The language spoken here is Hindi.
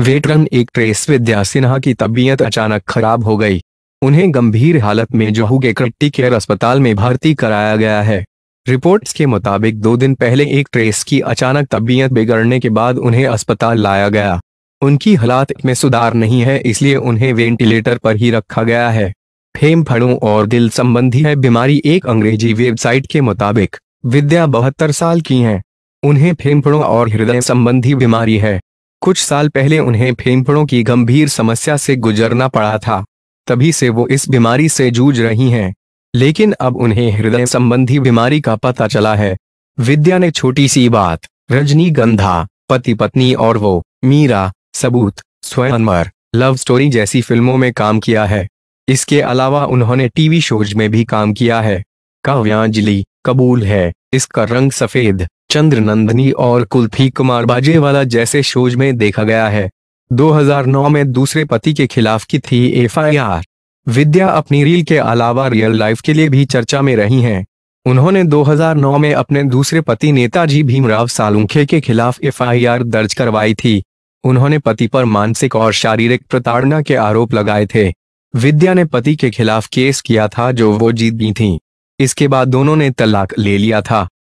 वेटरन एक ट्रेस विद्या सिन्हा की तबीयत अचानक खराब हो गई उन्हें गंभीर हालत में जहू के क्रिटी केयर अस्पताल में भर्ती कराया गया है रिपोर्ट्स के मुताबिक दो दिन पहले एक ट्रेस की अचानक तबीयत बिगड़ने के बाद उन्हें अस्पताल लाया गया उनकी हालात में सुधार नहीं है इसलिए उन्हें वेंटिलेटर पर ही रखा गया है फेम फड़ों और दिल संबंधी है बीमारी एक अंग्रेजी वेबसाइट के मुताबिक विद्या बहत्तर साल की हैं उन्हें फड़ों और हृदय संबंधी बीमारी है कुछ साल पहले उन्हें फेफड़ों की गंभीर समस्या से गुजरना पड़ा था तभी से वो इस बीमारी से जूझ रही हैं लेकिन अब उन्हें हृदय संबंधी बीमारी का पता चला है विद्या ने छोटी सी बात रजनी गंधा पति पत्नी और वो मीरा सबूत स्वयंवर लव स्टोरी जैसी फिल्मों में काम किया है इसके अलावा उन्होंने टीवी शोज में भी काम किया है काव्यांजलि कबूल है इसका रंग सफेद चंद्र नंदनी और कुल्फी कुमार बाजेवाला जैसे शोज में देखा गया है 2009 में दूसरे पति के खिलाफ की थी एफआईआर। विद्या अपनी रील के अलावा रियल लाइफ के लिए भी चर्चा में रही हैं। उन्होंने 2009 में अपने दूसरे पति नेताजी भीमराव सालुंखे के खिलाफ एफआईआर दर्ज करवाई थी उन्होंने पति पर मानसिक और शारीरिक प्रताड़ना के आरोप लगाए थे विद्या ने पति के खिलाफ केस किया था जो वो जीत गई थी इसके बाद दोनों ने तलाक ले लिया था